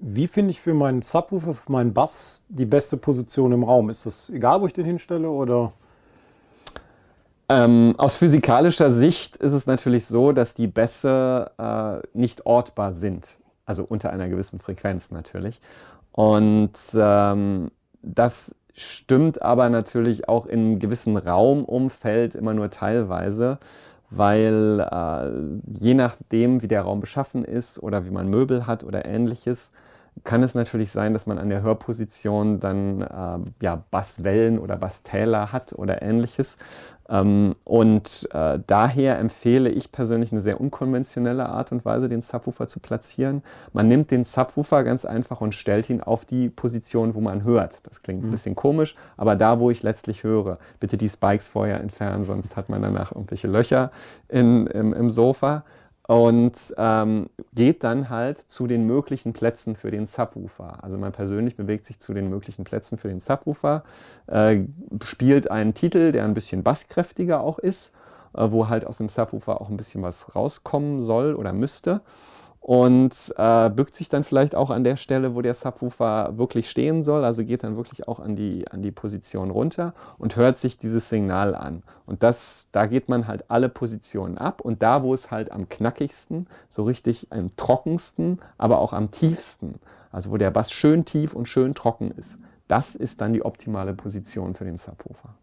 Wie finde ich für meinen Subwoofer, für meinen Bass die beste Position im Raum? Ist das egal, wo ich den hinstelle oder? Ähm, aus physikalischer Sicht ist es natürlich so, dass die Bässe äh, nicht ortbar sind, also unter einer gewissen Frequenz natürlich. Und ähm, das stimmt aber natürlich auch in einem gewissen Raumumfeld immer nur teilweise, weil äh, je nachdem, wie der Raum beschaffen ist oder wie man Möbel hat oder ähnliches, kann es natürlich sein, dass man an der Hörposition dann äh, ja, Basswellen oder Basstäler hat oder ähnliches. Ähm, und äh, daher empfehle ich persönlich eine sehr unkonventionelle Art und Weise, den Subwoofer zu platzieren. Man nimmt den Subwoofer ganz einfach und stellt ihn auf die Position, wo man hört. Das klingt ein mhm. bisschen komisch, aber da, wo ich letztlich höre. Bitte die Spikes vorher entfernen, sonst hat man danach irgendwelche Löcher in, im, im Sofa und ähm, geht dann halt zu den möglichen Plätzen für den Subwoofer. Also man persönlich bewegt sich zu den möglichen Plätzen für den Subwoofer, äh, spielt einen Titel, der ein bisschen basskräftiger auch ist, äh, wo halt aus dem Subwoofer auch ein bisschen was rauskommen soll oder müsste und äh, bückt sich dann vielleicht auch an der Stelle, wo der Subwoofer wirklich stehen soll, also geht dann wirklich auch an die, an die Position runter und hört sich dieses Signal an. Und das, da geht man halt alle Positionen ab und da, wo es halt am knackigsten, so richtig am trockensten, aber auch am tiefsten, also wo der Bass schön tief und schön trocken ist, das ist dann die optimale Position für den Subwoofer.